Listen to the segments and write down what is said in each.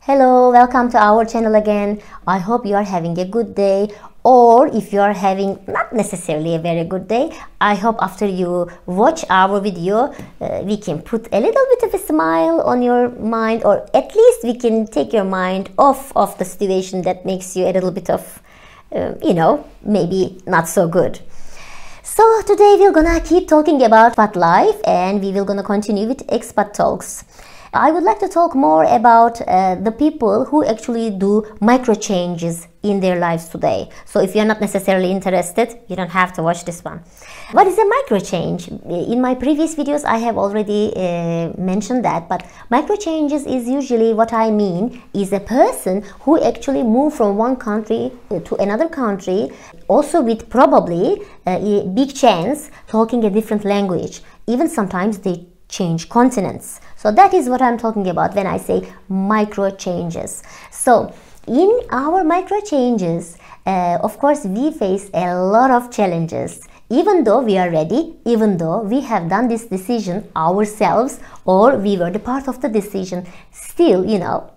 Hello, welcome to our channel again. I hope you are having a good day or if you are having not necessarily a very good day, I hope after you watch our video, uh, we can put a little bit of a smile on your mind or at least we can take your mind off of the situation that makes you a little bit of, uh, you know, maybe not so good. So today we're gonna keep talking about expat life and we will gonna continue with expat talks. I would like to talk more about uh, the people who actually do micro changes in their lives today. So if you're not necessarily interested, you don't have to watch this one. What is a micro change? In my previous videos, I have already uh, mentioned that, but micro changes is usually what I mean is a person who actually moved from one country uh, to another country, also with probably uh, a big chance talking a different language. Even sometimes they change continents. So that is what I'm talking about when I say micro changes. So in our micro changes, uh, of course, we face a lot of challenges even though we are ready, even though we have done this decision ourselves or we were the part of the decision, still, you know,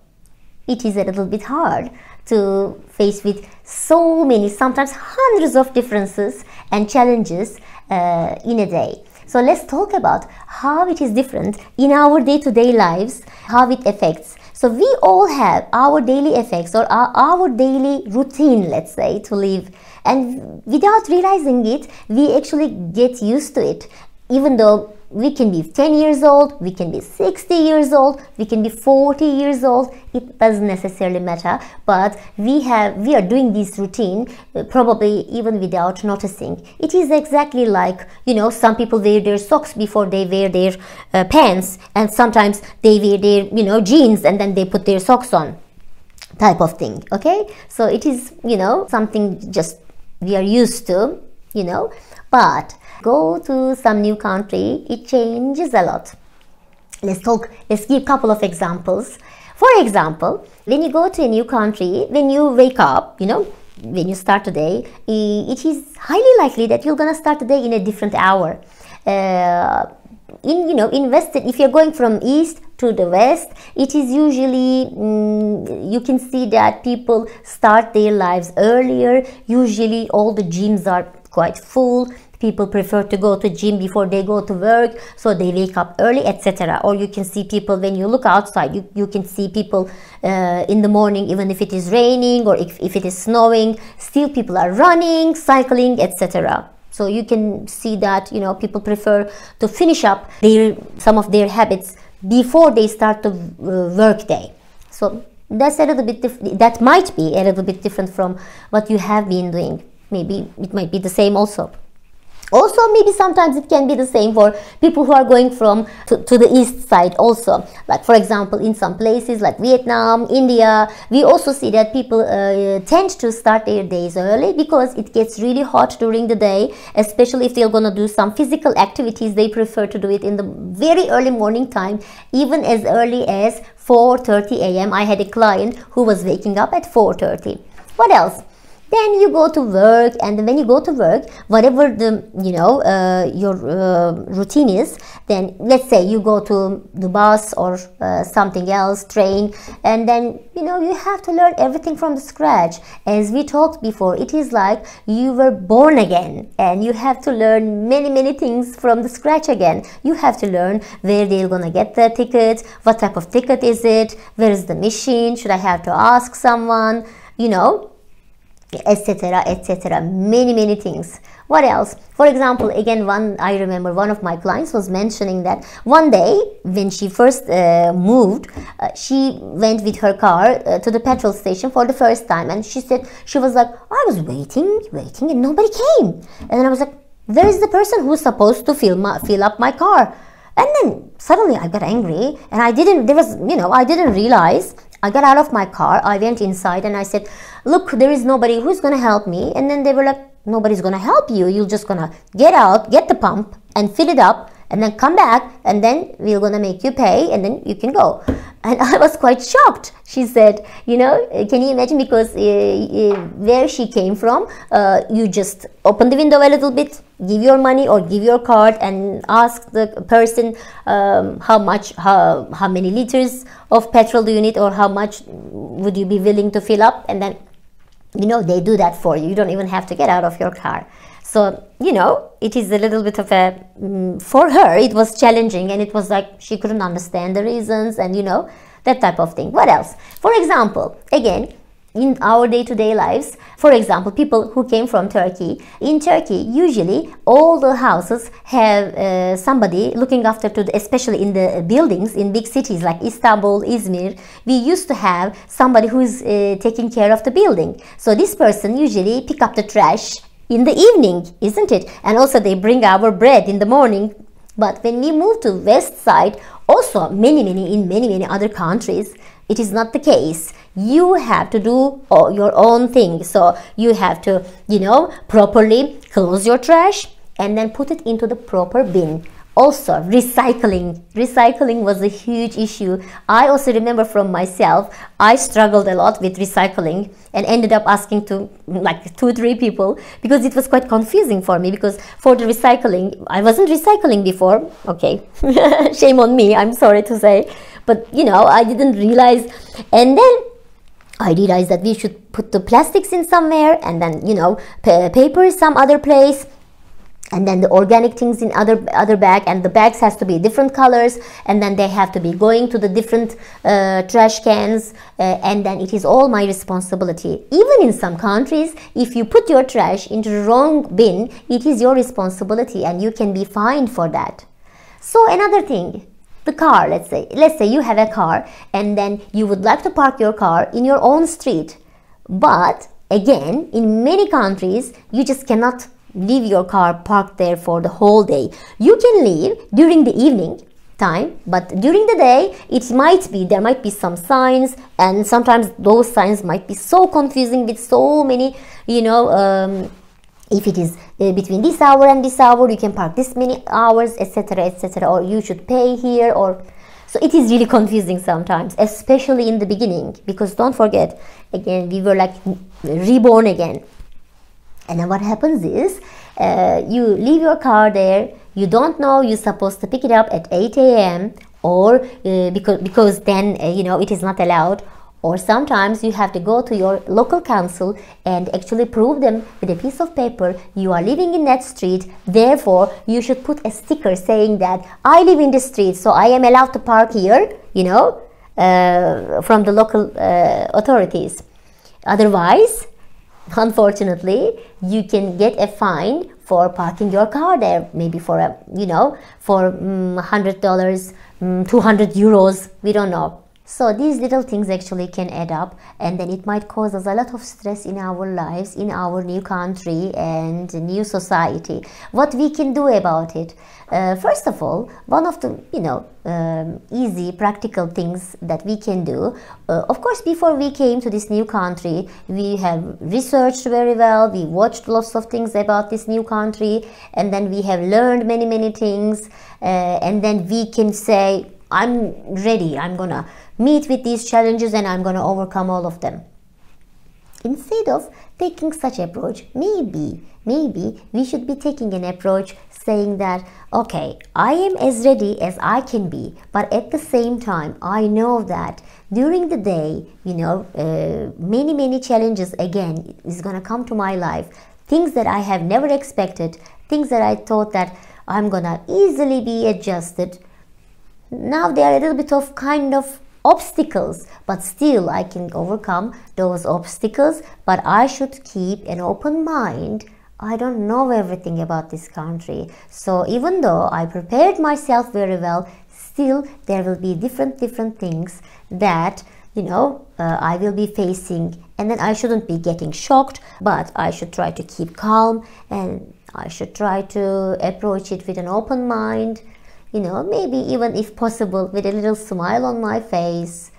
it is a little bit hard to face with so many, sometimes hundreds of differences and challenges uh, in a day. So let's talk about how it is different in our day-to-day lives, how it affects. So we all have our daily effects or our, our daily routine, let's say, to live. And without realizing it, we actually get used to it even though we can be 10 years old, we can be 60 years old, we can be 40 years old. It doesn't necessarily matter, but we have we are doing this routine uh, probably even without noticing. It is exactly like you know some people wear their socks before they wear their uh, pants, and sometimes they wear their you know jeans and then they put their socks on, type of thing. Okay, so it is you know something just we are used to, you know, but go to some new country, it changes a lot. Let's talk, let's give a couple of examples. For example, when you go to a new country, when you wake up, you know, when you start today, it is highly likely that you're gonna start the day in a different hour. Uh, in you know, invested if you're going from east to the west, it is usually mm, you can see that people start their lives earlier. Usually, all the gyms are quite full people prefer to go to gym before they go to work so they wake up early etc or you can see people when you look outside you, you can see people uh, in the morning even if it is raining or if, if it is snowing still people are running cycling etc so you can see that you know people prefer to finish up their some of their habits before they start the uh, work day so that's a little bit that might be a little bit different from what you have been doing maybe it might be the same also also maybe sometimes it can be the same for people who are going from to, to the east side also like for example in some places like vietnam india we also see that people uh, tend to start their days early because it gets really hot during the day especially if they're going to do some physical activities they prefer to do it in the very early morning time even as early as 4:30 a.m. I had a client who was waking up at 4:30. What else? then you go to work and when you go to work whatever the you know uh, your uh, routine is then let's say you go to the bus or uh, something else train and then you know you have to learn everything from the scratch as we talked before it is like you were born again and you have to learn many many things from the scratch again you have to learn where they're gonna get the ticket what type of ticket is it where is the machine should i have to ask someone you know etc etc many many things what else for example again one i remember one of my clients was mentioning that one day when she first uh, moved uh, she went with her car uh, to the petrol station for the first time and she said she was like i was waiting waiting and nobody came and then i was like there is the person who's supposed to fill my fill up my car and then suddenly i got angry and i didn't there was you know i didn't realize I got out of my car, I went inside and I said, Look, there is nobody who's gonna help me. And then they were like, Nobody's gonna help you. You're just gonna get out, get the pump, and fill it up, and then come back, and then we're gonna make you pay, and then you can go. And I was quite shocked. She said, you know, uh, can you imagine? Because uh, uh, where she came from, uh, you just open the window a little bit, give your money or give your card and ask the person um, how much, how, how many liters of petrol do you need or how much would you be willing to fill up? And then, you know, they do that for you. You don't even have to get out of your car. So, you know, it is a little bit of a, mm, for her, it was challenging and it was like she couldn't understand the reasons and, you know, that type of thing. What else? For example, again, in our day-to-day lives for example people who came from turkey in turkey usually all the houses have uh, somebody looking after to the, especially in the buildings in big cities like istanbul izmir we used to have somebody who is uh, taking care of the building so this person usually pick up the trash in the evening, isn't it? And also they bring our bread in the morning. But when we move to west side, also many, many, in many, many other countries, it is not the case you have to do oh, your own thing so you have to you know properly close your trash and then put it into the proper bin also recycling recycling was a huge issue i also remember from myself i struggled a lot with recycling and ended up asking to like two three people because it was quite confusing for me because for the recycling i wasn't recycling before okay shame on me i'm sorry to say but you know i didn't realize and then I realized that we should put the plastics in somewhere and then, you know, pa paper some other place and then the organic things in other other bag and the bags has to be different colors and then they have to be going to the different uh, trash cans uh, and then it is all my responsibility even in some countries if you put your trash into the wrong bin it is your responsibility and you can be fined for that so another thing the car let's say let's say you have a car and then you would like to park your car in your own street but again in many countries you just cannot leave your car parked there for the whole day. You can leave during the evening time but during the day it might be there might be some signs and sometimes those signs might be so confusing with so many you know um, if it is uh, between this hour and this hour you can park this many hours etc etc or you should pay here or so it is really confusing sometimes, especially in the beginning, because don't forget, again, we were like reborn again. And then what happens is uh, you leave your car there, you don't know you're supposed to pick it up at 8 a.m. or uh, because, because then uh, you know it is not allowed or sometimes you have to go to your local council and actually prove them with a piece of paper you are living in that street therefore you should put a sticker saying that i live in the street so i am allowed to park here you know uh, from the local uh, authorities otherwise unfortunately you can get a fine for parking your car there maybe for a you know for um, mm, $100 um, mm, 200 euros we don't know so these little things actually can add up and then it might cause us a lot of stress in our lives, in our new country and new society. What we can do about it? Uh, first of all, one of the, you know, um, easy practical things that we can do. Uh, of course, before we came to this new country, we have researched very well, we watched lots of things about this new country, and then we have learned many, many things, uh, and then we can say, I'm ready, I'm gonna meet with these challenges and I'm gonna overcome all of them. Instead of taking such approach, maybe, maybe we should be taking an approach saying that, okay, I am as ready as I can be, but at the same time, I know that during the day, you know, uh, many, many challenges again is gonna come to my life. Things that I have never expected, things that I thought that I'm gonna easily be adjusted now there are a little bit of kind of obstacles, but still I can overcome those obstacles, but I should keep an open mind. I don't know everything about this country. So even though I prepared myself very well, still there will be different different things that you know uh, I will be facing and then I shouldn't be getting shocked but I should try to keep calm and I should try to approach it with an open mind you know, maybe even if possible, with a little smile on my face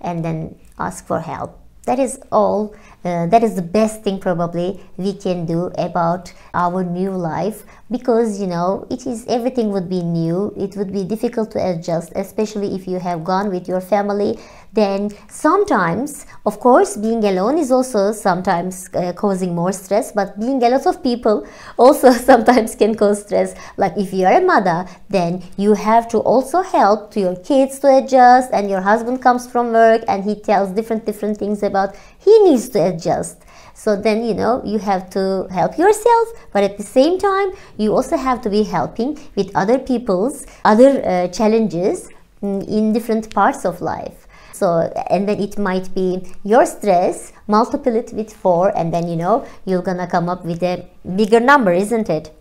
and then ask for help. That is all uh, that is the best thing probably we can do about our new life because you know it is everything would be new it would be difficult to adjust especially if you have gone with your family then sometimes of course being alone is also sometimes uh, causing more stress but being a lot of people also sometimes can cause stress like if you are a mother then you have to also help to your kids to adjust and your husband comes from work and he tells different different things about he needs to adjust adjust. So then, you know, you have to help yourself, but at the same time, you also have to be helping with other people's other uh, challenges mm, in different parts of life. So, and then it might be your stress, multiply it with four, and then, you know, you're gonna come up with a bigger number, isn't it?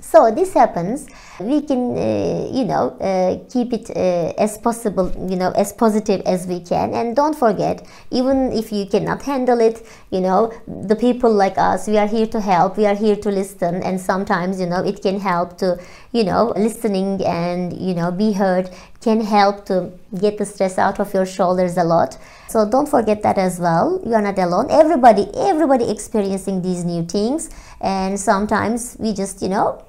So this happens. We can, uh, you know, uh, keep it uh, as possible, you know, as positive as we can. And don't forget, even if you cannot handle it, you know the people like us we are here to help we are here to listen and sometimes you know it can help to you know listening and you know be heard can help to get the stress out of your shoulders a lot so don't forget that as well you are not alone everybody everybody experiencing these new things and sometimes we just you know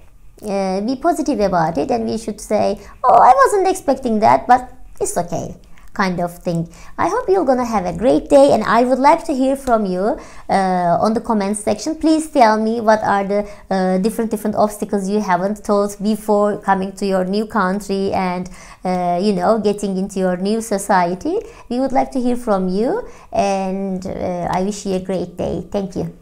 uh, be positive about it and we should say oh i wasn't expecting that but it's okay kind of thing. I hope you're gonna have a great day and I would like to hear from you uh, on the comments section. Please tell me what are the uh, different different obstacles you haven't thought before coming to your new country and uh, you know getting into your new society. We would like to hear from you and uh, I wish you a great day. Thank you.